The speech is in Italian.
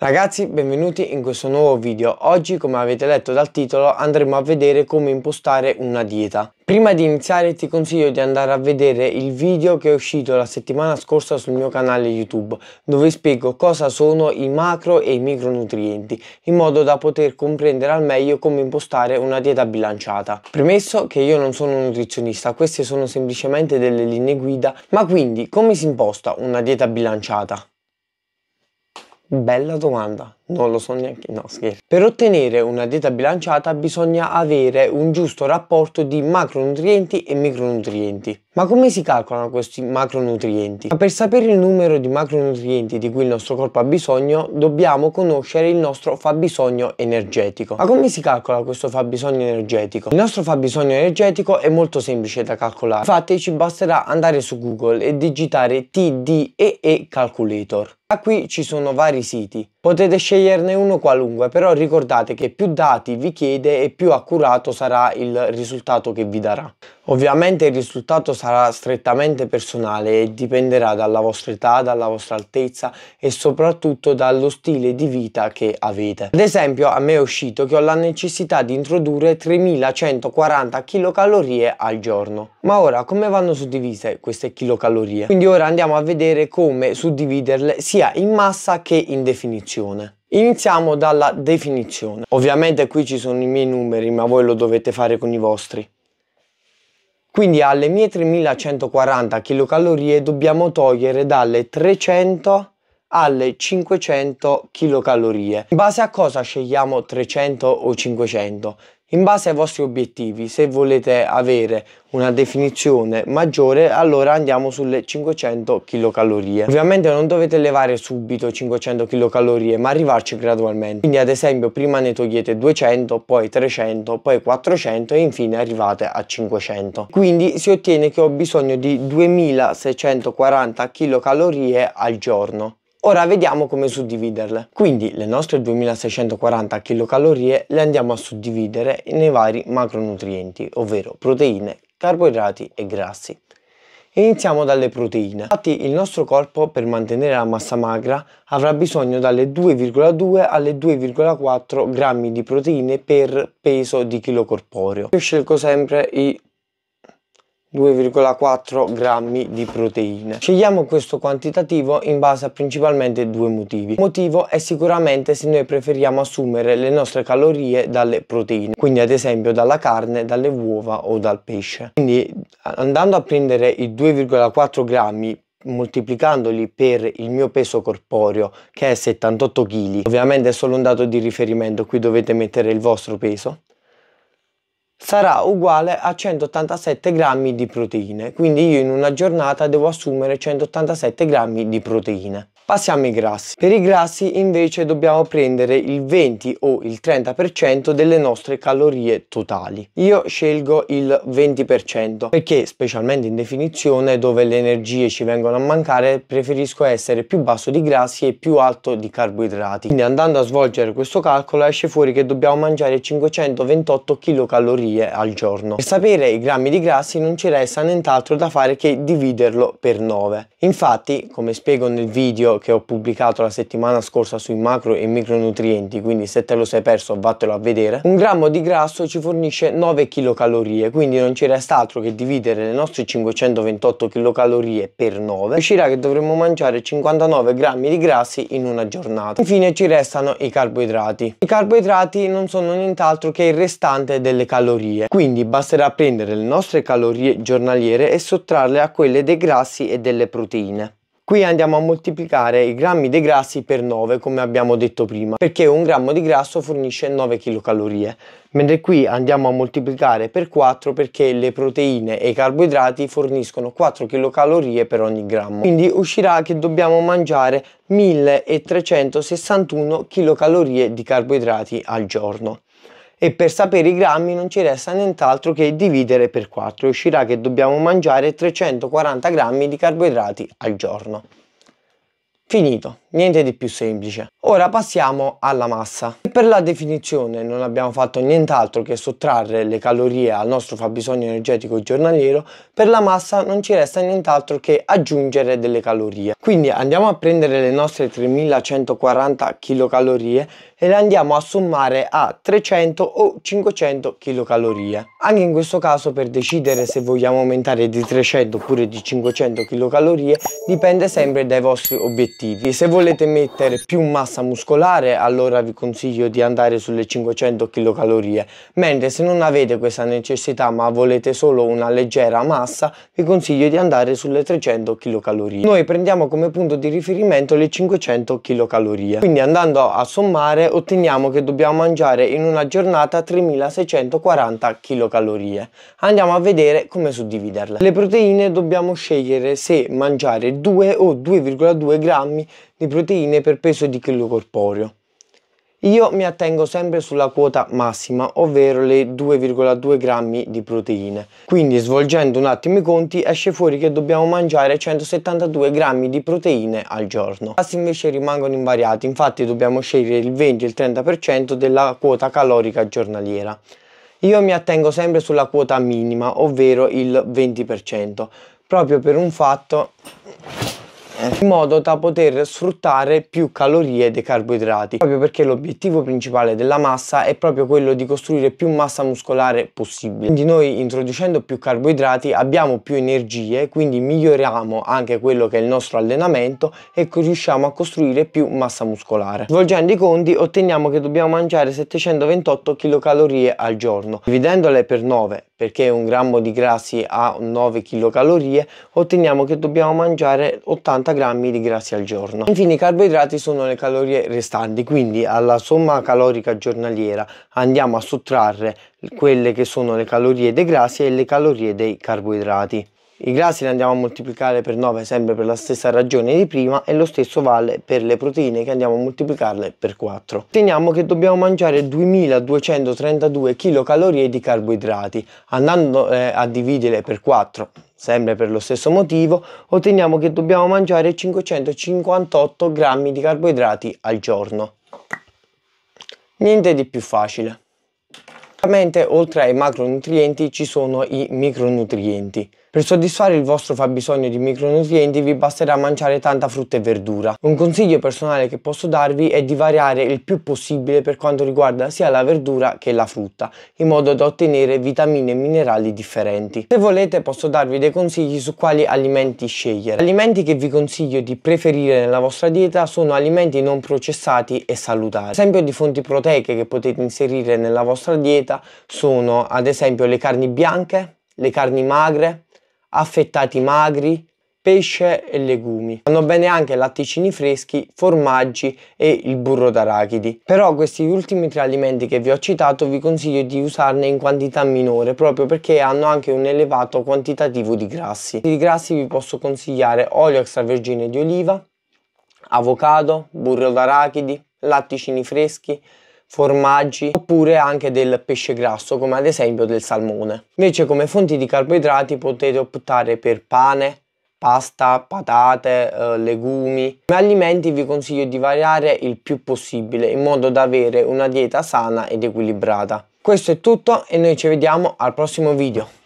Ragazzi benvenuti in questo nuovo video, oggi come avete letto dal titolo andremo a vedere come impostare una dieta. Prima di iniziare ti consiglio di andare a vedere il video che è uscito la settimana scorsa sul mio canale YouTube dove spiego cosa sono i macro e i micronutrienti in modo da poter comprendere al meglio come impostare una dieta bilanciata. Premesso che io non sono un nutrizionista, queste sono semplicemente delle linee guida, ma quindi come si imposta una dieta bilanciata? Bella domanda. Non lo so neanche, no scherzo. Per ottenere una dieta bilanciata bisogna avere un giusto rapporto di macronutrienti e micronutrienti. Ma come si calcolano questi macronutrienti? Ma per sapere il numero di macronutrienti di cui il nostro corpo ha bisogno, dobbiamo conoscere il nostro fabbisogno energetico. Ma come si calcola questo fabbisogno energetico? Il nostro fabbisogno energetico è molto semplice da calcolare. Infatti ci basterà andare su Google e digitare TDEE Calculator. A qui ci sono vari siti. Potete scegliere sceglierne uno qualunque, però ricordate che più dati vi chiede e più accurato sarà il risultato che vi darà. Ovviamente il risultato sarà strettamente personale e dipenderà dalla vostra età, dalla vostra altezza e soprattutto dallo stile di vita che avete. Ad esempio a me è uscito che ho la necessità di introdurre 3140 kcal al giorno. Ma ora come vanno suddivise queste chilocalorie? Quindi ora andiamo a vedere come suddividerle sia in massa che in definizione. Iniziamo dalla definizione. Ovviamente qui ci sono i miei numeri ma voi lo dovete fare con i vostri. Quindi alle mie 3140 kcal dobbiamo togliere dalle 300 alle 500 kcal. In base a cosa scegliamo 300 o 500? In base ai vostri obiettivi, se volete avere una definizione maggiore, allora andiamo sulle 500 kcal. Ovviamente non dovete levare subito 500 kcal, ma arrivarci gradualmente. Quindi ad esempio prima ne togliete 200, poi 300, poi 400 e infine arrivate a 500. Quindi si ottiene che ho bisogno di 2640 kcal al giorno. Ora vediamo come suddividerle. Quindi le nostre 2640 kcal le andiamo a suddividere nei vari macronutrienti, ovvero proteine, carboidrati e grassi. Iniziamo dalle proteine. Infatti il nostro corpo per mantenere la massa magra avrà bisogno dalle 2,2 alle 2,4 grammi di proteine per peso di chilo corporeo. Io scelgo sempre i 2,4 grammi di proteine. Scegliamo questo quantitativo in base a principalmente due motivi. Il motivo è sicuramente se noi preferiamo assumere le nostre calorie dalle proteine, quindi ad esempio dalla carne, dalle uova o dal pesce. Quindi andando a prendere i 2,4 grammi moltiplicandoli per il mio peso corporeo che è 78 kg ovviamente è solo un dato di riferimento qui dovete mettere il vostro peso sarà uguale a 187 grammi di proteine quindi io in una giornata devo assumere 187 grammi di proteine Passiamo ai grassi. Per i grassi invece dobbiamo prendere il 20 o il 30% delle nostre calorie totali. Io scelgo il 20% perché specialmente in definizione dove le energie ci vengono a mancare preferisco essere più basso di grassi e più alto di carboidrati. Quindi andando a svolgere questo calcolo esce fuori che dobbiamo mangiare 528 kcal al giorno. Per sapere i grammi di grassi non ci resta nient'altro da fare che dividerlo per 9. Infatti come spiego nel video che ho pubblicato la settimana scorsa sui macro e micronutrienti, quindi se te lo sei perso vattelo a vedere. Un grammo di grasso ci fornisce 9 kcal, quindi non ci resta altro che dividere le nostre 528 kcal per 9. Uscirà che dovremmo mangiare 59 grammi di grassi in una giornata. Infine ci restano i carboidrati. I carboidrati non sono nient'altro che il restante delle calorie, quindi basterà prendere le nostre calorie giornaliere e sottrarle a quelle dei grassi e delle proteine. Qui andiamo a moltiplicare i grammi dei grassi per 9 come abbiamo detto prima perché un grammo di grasso fornisce 9 kcal mentre qui andiamo a moltiplicare per 4 perché le proteine e i carboidrati forniscono 4 kcal per ogni grammo quindi uscirà che dobbiamo mangiare 1361 kcal di carboidrati al giorno e per sapere i grammi non ci resta nient'altro che dividere per 4 e uscirà che dobbiamo mangiare 340 grammi di carboidrati al giorno. Finito niente di più semplice. Ora passiamo alla massa. Per la definizione non abbiamo fatto nient'altro che sottrarre le calorie al nostro fabbisogno energetico giornaliero, per la massa non ci resta nient'altro che aggiungere delle calorie. Quindi andiamo a prendere le nostre 3140 kcal e le andiamo a sommare a 300 o 500 kcal. Anche in questo caso per decidere se vogliamo aumentare di 300 oppure di 500 kcal dipende sempre dai vostri obiettivi. Se volete mettere più massa muscolare allora vi consiglio di andare sulle 500 kcal, mentre se non avete questa necessità ma volete solo una leggera massa vi consiglio di andare sulle 300 kcal. Noi prendiamo come punto di riferimento le 500 kcal, quindi andando a sommare otteniamo che dobbiamo mangiare in una giornata 3640 kcal. Andiamo a vedere come suddividerle. Le proteine dobbiamo scegliere se mangiare 2 o 2,2 grammi di proteine per peso di chilo corporeo. Io mi attengo sempre sulla quota massima, ovvero le 2,2 grammi di proteine. Quindi svolgendo un attimo i conti esce fuori che dobbiamo mangiare 172 grammi di proteine al giorno. I passi invece rimangono invariati, infatti dobbiamo scegliere il 20 e il 30% della quota calorica giornaliera. Io mi attengo sempre sulla quota minima, ovvero il 20%, proprio per un fatto in modo da poter sfruttare più calorie dei carboidrati proprio perché l'obiettivo principale della massa è proprio quello di costruire più massa muscolare possibile quindi noi introducendo più carboidrati abbiamo più energie quindi miglioriamo anche quello che è il nostro allenamento e riusciamo a costruire più massa muscolare svolgendo i conti otteniamo che dobbiamo mangiare 728 kcal al giorno dividendole per 9 perché un grammo di grassi ha 9 kcal otteniamo che dobbiamo mangiare 80 50 grammi di grassi al giorno. Infine i carboidrati sono le calorie restanti, quindi alla somma calorica giornaliera andiamo a sottrarre quelle che sono le calorie dei grassi e le calorie dei carboidrati. I grassi li andiamo a moltiplicare per 9 sempre per la stessa ragione di prima e lo stesso vale per le proteine che andiamo a moltiplicarle per 4. Teniamo che dobbiamo mangiare 2232 kcal di carboidrati, andando eh, a dividere per 4 sempre per lo stesso motivo, otteniamo che dobbiamo mangiare 558 grammi di carboidrati al giorno. Niente di più facile. Ovviamente oltre ai macronutrienti ci sono i micronutrienti. Per soddisfare il vostro fabbisogno di micronutrienti vi basterà mangiare tanta frutta e verdura. Un consiglio personale che posso darvi è di variare il più possibile per quanto riguarda sia la verdura che la frutta, in modo da ottenere vitamine e minerali differenti. Se volete posso darvi dei consigli su quali alimenti scegliere. Alimenti che vi consiglio di preferire nella vostra dieta sono alimenti non processati e salutari. Esempio di fonti proteiche che potete inserire nella vostra dieta sono ad esempio le carni bianche, le carni magre, affettati magri, pesce e legumi. Vanno bene anche latticini freschi, formaggi e il burro d'arachidi. Però questi ultimi tre alimenti che vi ho citato vi consiglio di usarne in quantità minore proprio perché hanno anche un elevato quantitativo di grassi. Di grassi vi posso consigliare olio extravergine di oliva, avocado, burro d'arachidi, latticini freschi, formaggi oppure anche del pesce grasso come ad esempio del salmone. Invece come fonti di carboidrati potete optare per pane, pasta, patate, eh, legumi. Come alimenti vi consiglio di variare il più possibile in modo da avere una dieta sana ed equilibrata. Questo è tutto e noi ci vediamo al prossimo video.